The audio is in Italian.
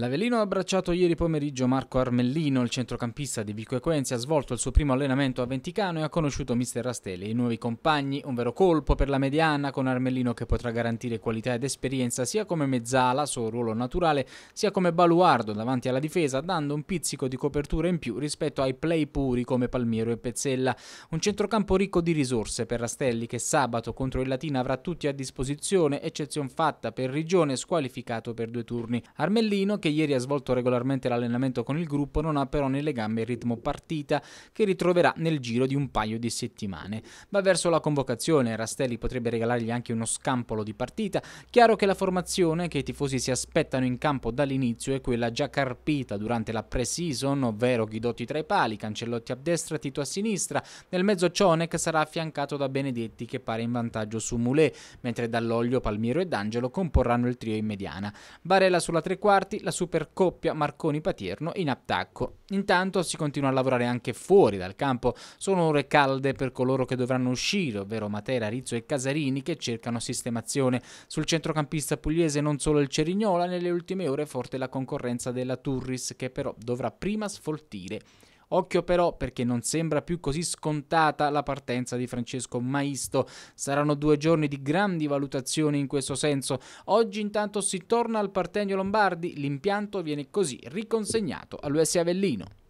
L'Avellino ha abbracciato ieri pomeriggio Marco Armellino, il centrocampista di Vico Equenzi, ha svolto il suo primo allenamento a Venticano e ha conosciuto mister Rastelli. I nuovi compagni, un vero colpo per la mediana con Armellino che potrà garantire qualità ed esperienza sia come mezzala, suo ruolo naturale, sia come baluardo davanti alla difesa, dando un pizzico di copertura in più rispetto ai play puri come Palmiero e Pezzella. Un centrocampo ricco di risorse per Rastelli che sabato contro il Latina avrà tutti a disposizione, eccezion fatta per Rigione squalificato per due turni. Armellino che che ieri ha svolto regolarmente l'allenamento con il gruppo, non ha però nelle gambe il ritmo partita che ritroverà nel giro di un paio di settimane. Va verso la convocazione, Rastelli potrebbe regalargli anche uno scampolo di partita. Chiaro che la formazione che i tifosi si aspettano in campo dall'inizio è quella già carpita durante la pre-season, ovvero Ghidotti tra i pali, Cancellotti a destra, Tito a sinistra. Nel mezzo Cionek sarà affiancato da Benedetti che pare in vantaggio su Moulet, mentre Dall'Olio, Palmiero e D'Angelo comporranno il trio in mediana. Barella sulla tre quarti, la supercoppia Marconi-Patierno in attacco. Intanto si continua a lavorare anche fuori dal campo, sono ore calde per coloro che dovranno uscire, ovvero Matera, Rizzo e Casarini che cercano sistemazione. Sul centrocampista pugliese non solo il Cerignola, nelle ultime ore è forte la concorrenza della Turris che però dovrà prima sfoltire Occhio però perché non sembra più così scontata la partenza di Francesco Maisto. Saranno due giorni di grandi valutazioni in questo senso. Oggi intanto si torna al Partenio Lombardi, l'impianto viene così riconsegnato all'USA Avellino.